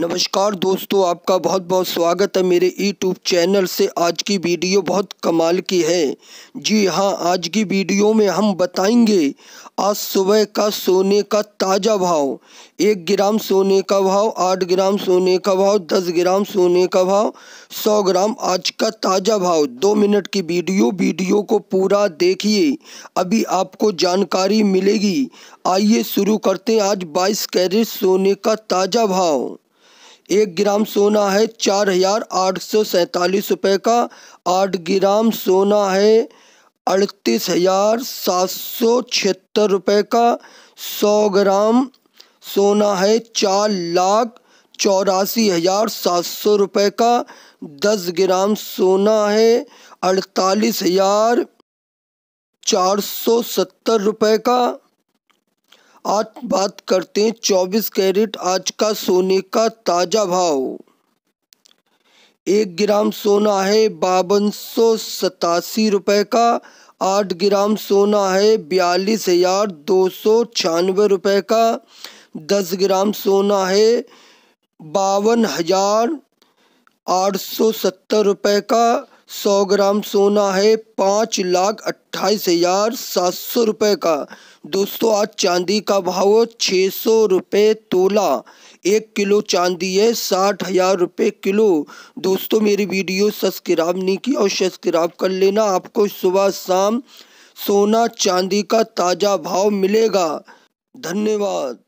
नमस्कार दोस्तों आपका बहुत बहुत स्वागत है मेरे यूट्यूब चैनल से आज की वीडियो बहुत कमाल की है जी हाँ आज की वीडियो में हम बताएंगे आज सुबह का सोने का ताज़ा भाव एक ग्राम सोने का भाव आठ ग्राम सोने का भाव दस ग्राम सोने का भाव सौ ग्राम आज का ताज़ा भाव दो मिनट की वीडियो वीडियो को पूरा देखिए अभी आपको जानकारी मिलेगी आइए शुरू करते हैं आज बाईस कैरेट सोने का ताज़ा भाव एक ग्राम सोना है चार हजार आठ सौ सैंतालीस रुपये का आठ ग्राम सोना है अड़तीस हजार सात सौ छिहत्तर रुपये का सौ ग्राम सोना है चार लाख चौरासी हजार सात सौ रुपये का दस ग्राम सोना है अड़तालीस हजार चार सौ सत्तर रुपये का आज बात करते हैं चौबीस कैरेट आज का सोने का ताज़ा भाव एक ग्राम सोना है बावन सौ सतासी रुपये का आठ ग्राम सोना है बयालीस हजार दो सौ छियानवे रुपये का दस ग्राम सोना है बावन हजार आठ सौ सत्तर रुपये का सौ ग्राम सोना है पाँच लाख अट्ठाईस हज़ार सात सौ रुपये का दोस्तों आज चांदी का भाव छः सौ रुपये तोला एक किलो चांदी है साठ हज़ार रुपये किलो दोस्तों मेरी वीडियो सब्सक्राइब नहीं की और सब्सक्राइब कर लेना आपको सुबह शाम सोना चांदी का ताज़ा भाव मिलेगा धन्यवाद